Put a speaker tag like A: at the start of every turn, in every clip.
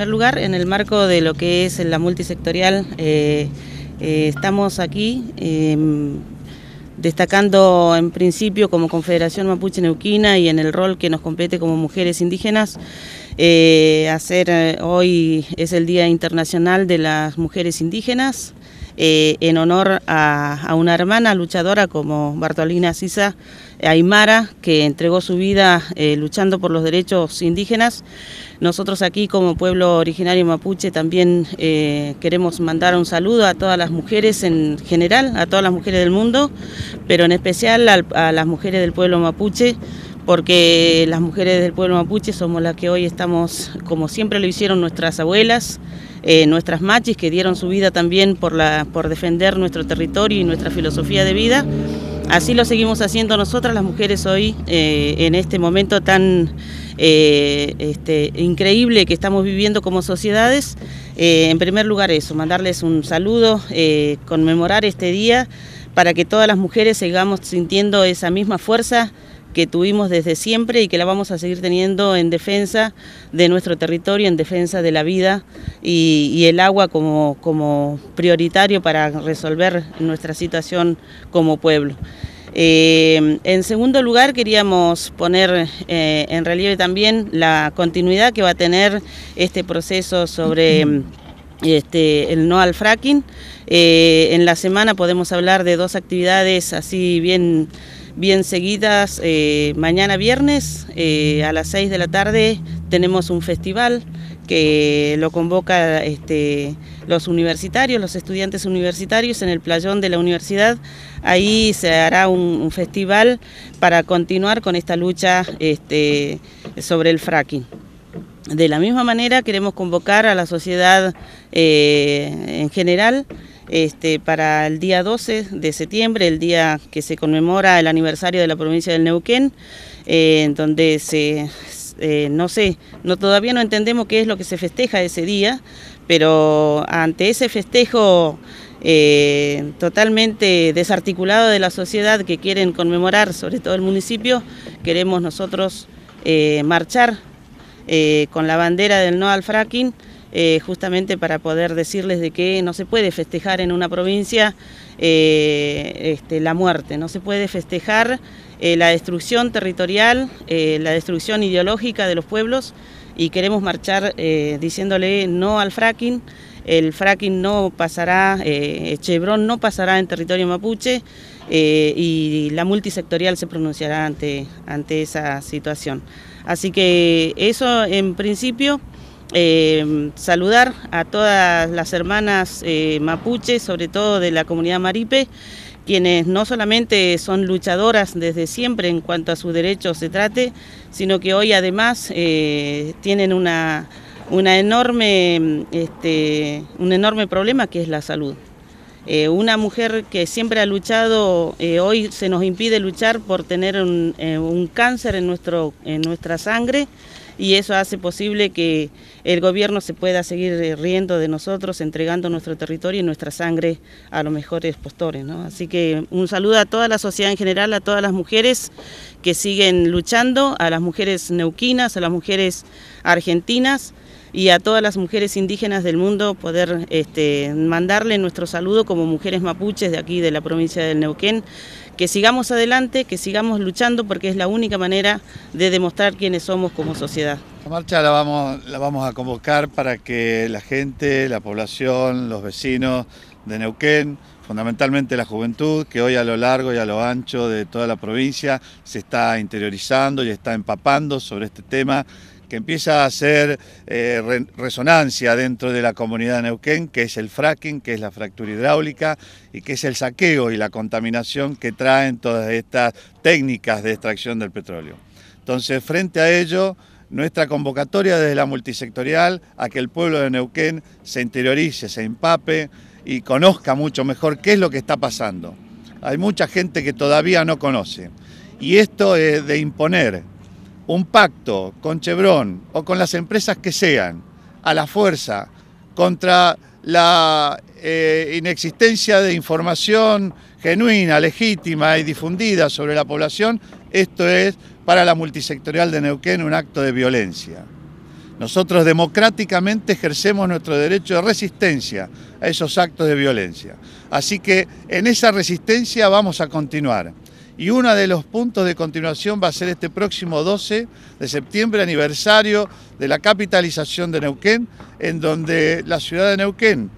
A: En primer lugar, en el marco de lo que es la multisectorial, eh, eh, estamos aquí em, destacando en principio como Confederación Mapuche Neuquina y en el rol que nos compete como mujeres indígenas. Eh, hacer hoy es el Día Internacional de las Mujeres Indígenas. en honor a, a una hermana luchadora como Bartolina Sisa, Aymara, que entregó su vida eh, luchando por los derechos indígenas. Nosotros aquí como pueblo originario mapuche también eh, queremos mandar un saludo a todas las mujeres en general, a todas las mujeres del mundo, pero en especial a, las mujeres del pueblo mapuche porque las mujeres del pueblo mapuche somos las que hoy estamos, como siempre lo hicieron nuestras abuelas, eh, nuestras machis, que dieron su vida también por, la, por defender nuestro territorio y nuestra filosofía de vida. Así lo seguimos haciendo nosotras las mujeres hoy, eh, en este momento tan eh, este, increíble que estamos viviendo como sociedades. Eh, en primer lugar eso, mandarles un saludo, conmemorar este día para que todas las mujeres sigamos sintiendo esa misma fuerza que tuvimos desde siempre y que la vamos a seguir teniendo en defensa de nuestro territorio, en defensa de la vida y, el agua como, como, prioritario para resolver nuestra situación como pueblo. Eh, en segundo lugar, queríamos poner eh, en relieve también la continuidad que va a tener este proceso sobre... Este, el no al fracking. Eh, en la semana podemos hablar de dos actividades así bien bien seguidas. Eh, mañana viernes eh, a las 6 de la tarde tenemos un festival que lo convoca este, los universitarios, los estudiantes universitarios en el playón de la universidad. Ahí se hará un, festival para continuar con esta lucha este, sobre el fracking. De la misma manera queremos convocar a la sociedad eh, en general este, para el día 12 de septiembre, el día que se conmemora el aniversario de la provincia del Neuquén, eh, en donde se, eh, no todavía no entendemos qué es lo que se festeja ese día, pero ante ese festejo eh, totalmente desarticulado de la sociedad que quieren conmemorar, sobre todo el municipio, queremos nosotros marchar con la bandera del no al fracking. Eh, justamente para poder decirles de que no se puede festejar en una provincia eh, este, la muerte, no se puede festejar eh, la destrucción territorial, la destrucción ideológica de los pueblos y queremos marchar diciéndole no al fracking, el fracking no pasará, Chevron no pasará en territorio mapuche y la multisectorial se pronunciará ante, ante esa situación. Así que eso en principio... Eh, saludar a todas las hermanas eh, mapuches, sobre todo de la comunidad maripe, quienes no solamente son luchadoras desde siempre en cuanto a sus derechos se trate, sino que hoy además eh, tienen una, enorme, este, un enorme problema que es la salud. una mujer que siempre ha luchado, hoy se nos impide luchar por tener un, cáncer en, nuestro, en nuestra sangre, y eso hace posible que el gobierno se pueda seguir eh, riendo de nosotros, entregando nuestro territorio y nuestra sangre a los mejores postores. Así que un saludo a toda la sociedad en general, a todas las mujeres que siguen luchando, a las mujeres neuquinas, a las mujeres argentinas y a todas las mujeres indígenas del mundo poder este, mandarle nuestro saludo como mujeres mapuches de aquí de la provincia del Neuquén, que sigamos adelante, que sigamos luchando porque es la única manera de demostrar quiénes somos como sociedad. La marcha la
B: vamos, la vamos a convocar para que la gente, la población, los vecinos de Neuquén fundamentalmente la juventud, que hoy a lo largo y a lo ancho de toda la provincia se está interiorizando y está empapando sobre este tema que empieza a hacer eh, resonancia dentro de la comunidad de Neuquén, que es el fracking, que es la fractura hidráulica y que es el saqueo y la contaminación que traen todas estas técnicas de extracción del petróleo. Entonces, frente a ello, nuestra convocatoria desde la multisectorial a que el pueblo de Neuquén se interiorice, se empape, y conozca mucho mejor qué es lo que está pasando. Hay mucha gente que todavía no conoce. Y esto de imponer un pacto con Chevron o con las empresas que sean, a la fuerza, contra la eh, inexistencia de información genuina, legítima y difundida sobre la población, esto es para la multisectorial de Neuquén un acto de violencia. Nosotros democráticamente ejercemos nuestro derecho de resistencia a esos actos de violencia. Así que en esa resistencia vamos a continuar. Y uno de los puntos de continuación va a ser este próximo 12 de septiembre, aniversario de la capitalización de Neuquén, en donde la ciudad de Neuquén,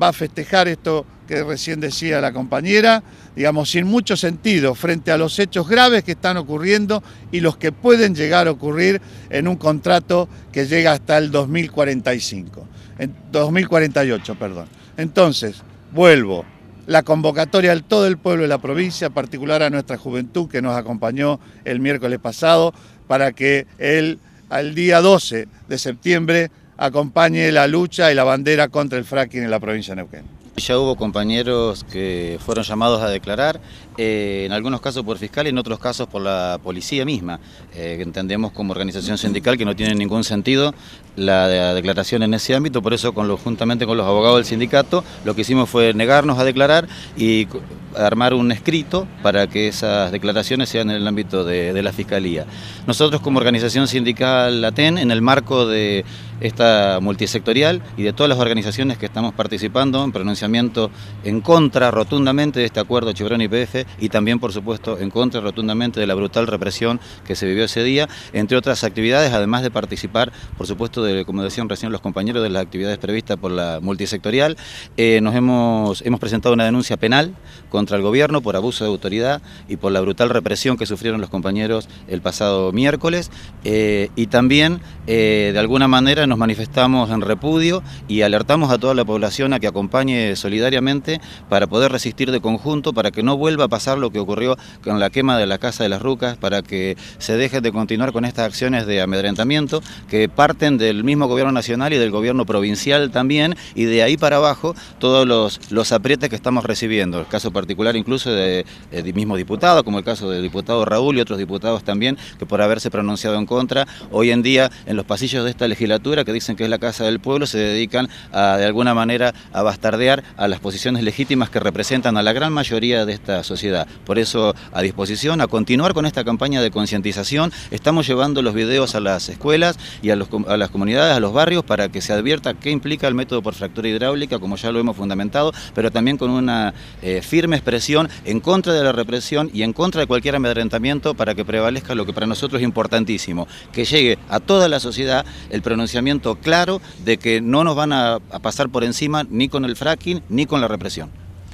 B: va a festejar esto que recién decía la compañera, digamos, sin mucho sentido, frente a los hechos graves que están ocurriendo y los que pueden llegar a ocurrir en un contrato que llega hasta el 2045, en 2048, perdón. Entonces, vuelvo, la convocatoria al todo el pueblo de la provincia, particular a nuestra juventud que nos acompañó el miércoles pasado, para que él, al día 12 de septiembre, acompañe la lucha y la bandera contra el fracking en la provincia de
C: Neuquén. Ya hubo compañeros que fueron llamados a declarar eh, en algunos casos por fiscal y en otros casos por la policía misma. Eh, entendemos como organización sindical que no tiene ningún sentido la, declaración en ese ámbito, por eso con lo, juntamente con los abogados del sindicato lo que hicimos fue negarnos a declarar y armar un escrito para que esas declaraciones sean en el ámbito de, la fiscalía. Nosotros como organización sindical ATEN, en el marco de esta multisectorial y de todas las organizaciones que estamos participando en pronunciamiento en contra rotundamente de este acuerdo Chibrón y PF, y también, por supuesto, en contra rotundamente de la brutal represión que se vivió ese día, entre otras actividades, además de participar, por supuesto, de, como decían recién los compañeros, de las actividades previstas por la multisectorial. Eh, nos hemos, hemos presentado una denuncia penal contra el gobierno por abuso de autoridad y por la brutal represión que sufrieron los compañeros el pasado miércoles. Eh, y también, eh, de alguna manera, nos manifestamos en repudio y alertamos a toda la población a que acompañe solidariamente para poder resistir de conjunto, para que no vuelva pasar lo que ocurrió con la quema de la Casa de las Rucas para que se deje de continuar con estas acciones de amedrentamiento que parten del mismo gobierno nacional y del gobierno provincial también y de ahí para abajo todos los, los aprietes que estamos recibiendo. El caso particular incluso eh, del mismo diputado, como el caso del diputado Raúl y otros diputados también que por haberse pronunciado en contra, hoy en día en los pasillos de esta legislatura que dicen que es la Casa del Pueblo se dedican a de alguna manera a bastardear a las posiciones legítimas que representan a la gran mayoría de esta sociedad. Por eso, a disposición, a continuar con esta campaña de concientización, estamos llevando los videos a las escuelas y a, las comunidades, a los barrios, para que se advierta qué implica el método por fractura hidráulica, como ya lo hemos fundamentado, pero también con una eh, firme expresión en contra de la represión y en contra de cualquier amedrentamiento para que prevalezca lo que para nosotros es importantísimo, que llegue a toda la sociedad el pronunciamiento claro de que no nos van a pasar por encima ni con el fracking ni con la represión.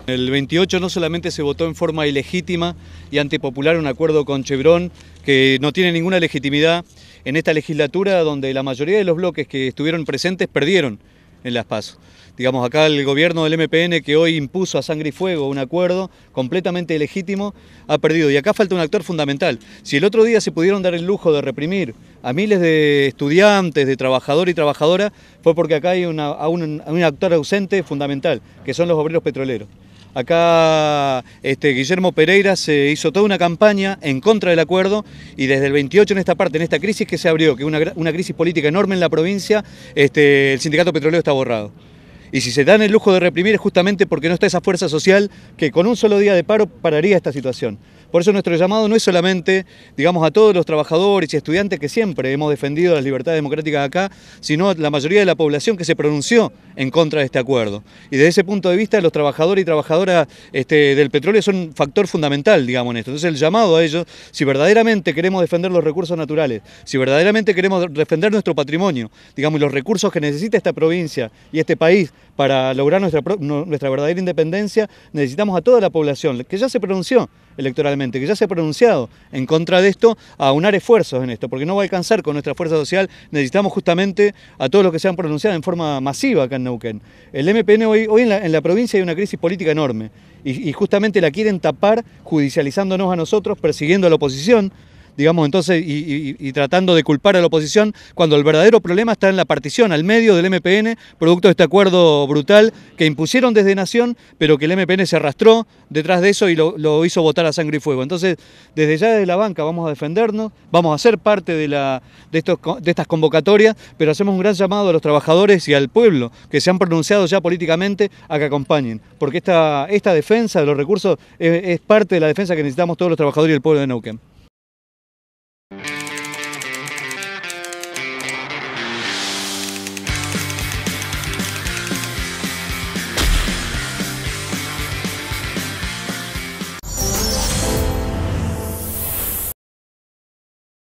C: El 28 no solamente se votó en forma ilegítima y antipopular un acuerdo con
D: Chevron que no tiene ninguna legitimidad en esta legislatura donde la mayoría de los bloques que estuvieron presentes perdieron en las PASO. Digamos, acá el gobierno del MPN que hoy impuso a sangre y fuego un acuerdo completamente ilegítimo, ha perdido. Y acá falta un actor fundamental. Si el otro día se pudieron dar el lujo de reprimir a miles de estudiantes, de trabajador y trabajadora, fue porque acá hay un actor ausente fundamental, que son los obreros petroleros. Acá este, Guillermo Pereira se hizo toda una campaña en contra del acuerdo y desde el 28 en esta parte, en esta crisis que se abrió, que es una, crisis política enorme en la provincia, este, el sindicato petrolero está borrado. Y si se dan el lujo de reprimir es justamente porque no está esa fuerza social que con un solo día de paro pararía esta situación. Por eso nuestro llamado no es solamente, digamos, a todos los trabajadores y estudiantes que siempre hemos defendido las libertades democráticas acá, sino a la mayoría de la población que se pronunció en contra de este acuerdo. Y desde ese punto de vista, los trabajadores y trabajadoras este, del petróleo son un factor fundamental, digamos, en esto. Entonces el llamado a ellos, si verdaderamente queremos defender los recursos naturales, si verdaderamente queremos defender nuestro patrimonio, digamos, los recursos que necesita esta provincia y este país para lograr nuestra verdadera independencia, necesitamos a toda la población, que ya se pronunció electoralmente, que ya se ha pronunciado en contra de esto, a unar esfuerzos en esto, porque no va a alcanzar con nuestra fuerza social. Necesitamos justamente a todos los que se han pronunciado en forma masiva acá en Neuquén. El MPN hoy, hoy en, la, en la provincia hay una crisis política enorme y, y justamente la quieren tapar judicializándonos a nosotros, persiguiendo a la oposición digamos entonces, y, tratando de culpar a la oposición, cuando el verdadero problema está en la partición al medio del MPN, producto de este acuerdo brutal que impusieron desde Nación, pero que el MPN se arrastró detrás de eso y lo, hizo votar a sangre y fuego. Entonces, desde ya desde la banca vamos a defendernos, vamos a ser parte de, la, de, estos, de estas convocatorias, pero hacemos un gran llamado a los trabajadores y al pueblo que se han pronunciado ya políticamente a que acompañen, porque esta, esta defensa de los recursos es, es parte de la defensa que necesitamos todos los trabajadores y el pueblo de Neuquén.